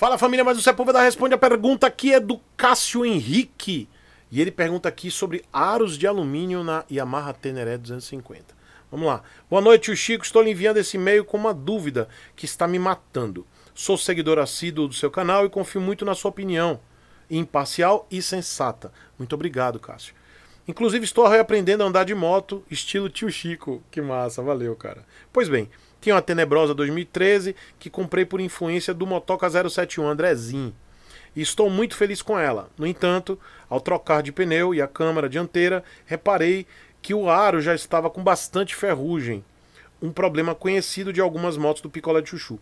Fala família, mas o Sepúlveda responde a pergunta que é do Cássio Henrique. E ele pergunta aqui sobre aros de alumínio na Yamaha Teneré 250. Vamos lá. Boa noite, o Chico. Estou lhe enviando esse e-mail com uma dúvida que está me matando. Sou seguidor assíduo do seu canal e confio muito na sua opinião, imparcial e sensata. Muito obrigado, Cássio. Inclusive, estou reaprendendo a andar de moto, estilo tio Chico. Que massa, valeu, cara. Pois bem, tinha uma Tenebrosa 2013 que comprei por influência do Motoca 071 Andrezinho. E estou muito feliz com ela. No entanto, ao trocar de pneu e a câmara dianteira, reparei que o aro já estava com bastante ferrugem, um problema conhecido de algumas motos do Picolé de Chuchu.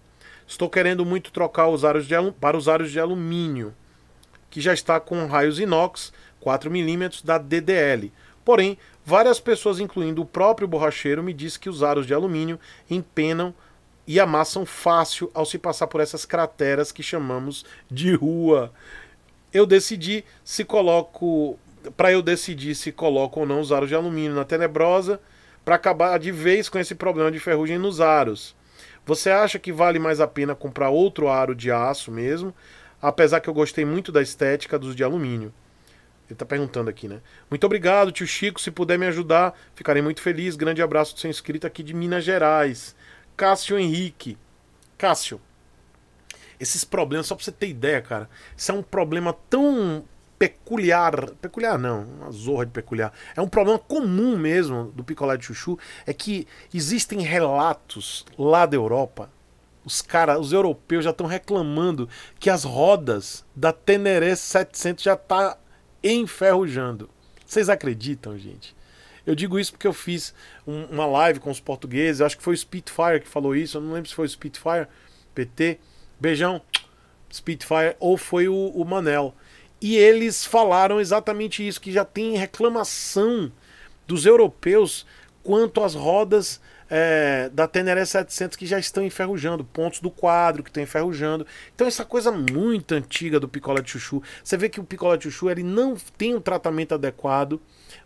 Estou querendo muito trocar os aros de para os aros de alumínio, que já está com raios inox 4mm da DDL, Porém, várias pessoas, incluindo o próprio borracheiro, me disse que os aros de alumínio empenam e amassam fácil ao se passar por essas crateras que chamamos de rua. Eu decidi se coloco, para eu decidir se coloco ou não os aros de alumínio na tenebrosa, para acabar de vez com esse problema de ferrugem nos aros. Você acha que vale mais a pena comprar outro aro de aço mesmo? Apesar que eu gostei muito da estética dos de alumínio. Ele tá perguntando aqui, né? Muito obrigado, tio Chico. Se puder me ajudar, ficarei muito feliz. Grande abraço do seu inscrito aqui de Minas Gerais. Cássio Henrique. Cássio, esses problemas, só pra você ter ideia, cara, isso é um problema tão peculiar. Peculiar não, uma zorra de peculiar. É um problema comum mesmo do picolé de chuchu. É que existem relatos lá da Europa os cara, os europeus já estão reclamando que as rodas da Teneré 700 já tá enferrujando. Vocês acreditam, gente? Eu digo isso porque eu fiz um, uma live com os portugueses, acho que foi o Spitfire que falou isso, eu não lembro se foi o Spitfire, PT, beijão, Spitfire, ou foi o, o Manel. E eles falaram exatamente isso, que já tem reclamação dos europeus quanto às rodas é, da Teneré 700 que já estão enferrujando, pontos do quadro que estão enferrujando. Então, essa coisa muito antiga do picolé de chuchu. Você vê que o picolé de chuchu ele não tem um tratamento adequado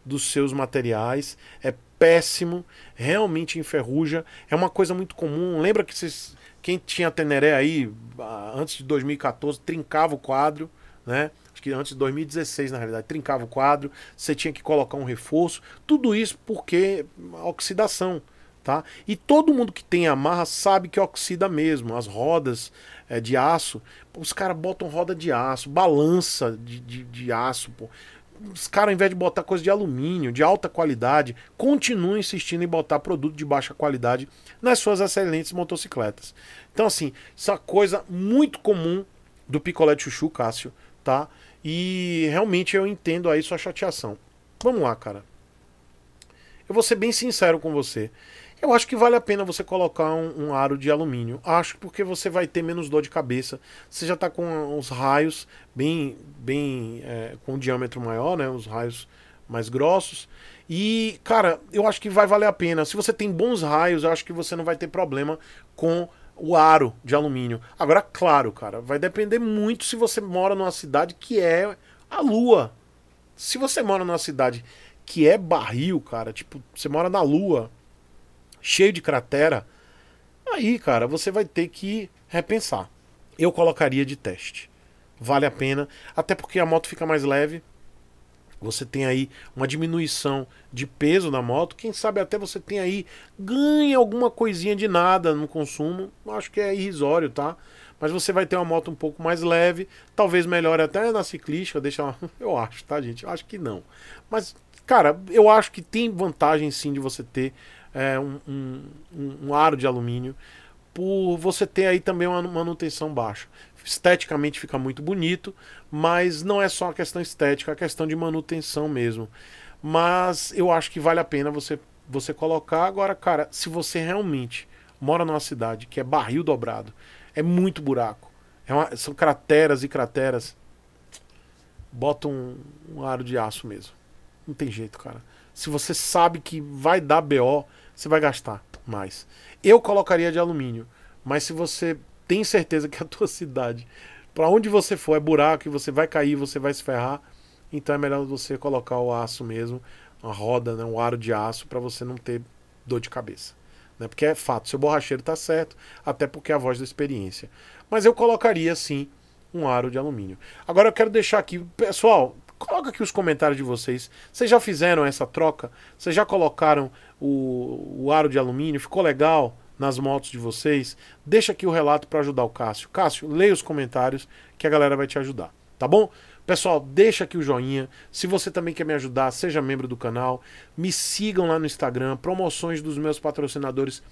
dos seus materiais, é péssimo, realmente enferruja. É uma coisa muito comum. Lembra que vocês, quem tinha Teneré aí antes de 2014 trincava o quadro, né? Acho que antes de 2016, na realidade, trincava o quadro, você tinha que colocar um reforço, tudo isso porque oxidação Tá? E todo mundo que tem amarra sabe que oxida mesmo. As rodas é, de aço, os caras botam roda de aço, balança de, de, de aço. Pô. Os caras, ao invés de botar coisa de alumínio, de alta qualidade, continuam insistindo em botar produto de baixa qualidade nas suas excelentes motocicletas. Então, assim, isso é uma coisa muito comum do picolé de chuchu, Cássio, tá? E realmente eu entendo aí sua chateação. Vamos lá, cara. Eu vou ser bem sincero com você. Eu acho que vale a pena você colocar um, um aro de alumínio. Acho porque você vai ter menos dor de cabeça. Você já está com os raios bem, bem é, com um diâmetro maior, né? Os raios mais grossos. E, cara, eu acho que vai valer a pena. Se você tem bons raios, eu acho que você não vai ter problema com o aro de alumínio. Agora, claro, cara, vai depender muito se você mora numa cidade que é a lua. Se você mora numa cidade que é barril, cara, tipo, você mora na lua, cheio de cratera, aí, cara, você vai ter que repensar. Eu colocaria de teste. Vale a pena, até porque a moto fica mais leve. Você tem aí uma diminuição de peso na moto. Quem sabe até você tem aí ganha alguma coisinha de nada no consumo. Acho que é irrisório, tá? mas você vai ter uma moto um pouco mais leve, talvez melhore até na ciclística, deixa ela... eu acho, tá gente? Eu acho que não. Mas cara, eu acho que tem vantagem sim de você ter é, um, um, um, aro de alumínio, por você ter aí também uma manutenção baixa. Esteticamente fica muito bonito, mas não é só a questão estética, é a questão de manutenção mesmo. Mas eu acho que vale a pena você, você colocar. Agora, cara, se você realmente mora numa cidade que é barril dobrado, é muito buraco, é uma, são crateras e crateras, bota um, um aro de aço mesmo. Não tem jeito, cara. Se você sabe que vai dar BO, você vai gastar mais. Eu colocaria de alumínio, mas se você tem certeza que a tua cidade, para onde você for, é buraco e você vai cair, você vai se ferrar, então é melhor você colocar o aço mesmo, uma roda, né, um aro de aço para você não ter dor de cabeça. Né? Porque é fato, seu borracheiro tá certo, até porque é a voz da experiência. Mas eu colocaria sim um aro de alumínio. Agora eu quero deixar aqui, pessoal, Coloca aqui os comentários de vocês. Vocês já fizeram essa troca? Vocês já colocaram o, o aro de alumínio? Ficou legal nas motos de vocês? Deixa aqui o relato para ajudar o Cássio. Cássio, leia os comentários que a galera vai te ajudar, tá bom? Pessoal, deixa aqui o joinha. Se você também quer me ajudar, seja membro do canal. Me sigam lá no Instagram. Promoções dos meus patrocinadores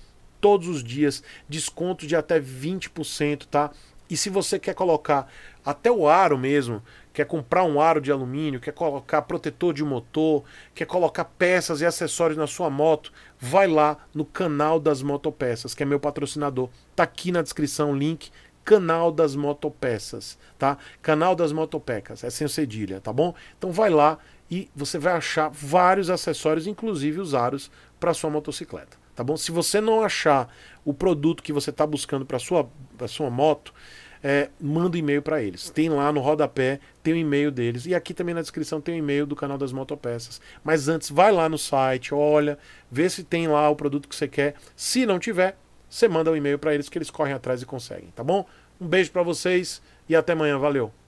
todos os dias. Desconto de até 20%, tá? E se você quer colocar até o aro mesmo, quer comprar um aro de alumínio, quer colocar protetor de motor, quer colocar peças e acessórios na sua moto, vai lá no canal das motopeças, que é meu patrocinador. Tá aqui na descrição o link, canal das motopeças, tá? Canal das motopecas, é sem cedilha, tá bom? Então vai lá e você vai achar vários acessórios, inclusive os aros para sua motocicleta, tá bom? Se você não achar o produto que você está buscando para sua pra sua moto, é, manda um e-mail para eles. Tem lá no rodapé, tem o um e-mail deles. E aqui também na descrição tem o um e-mail do canal das motopeças. Mas antes, vai lá no site, olha, vê se tem lá o produto que você quer. Se não tiver, você manda um e-mail para eles que eles correm atrás e conseguem, tá bom? Um beijo para vocês e até amanhã. Valeu!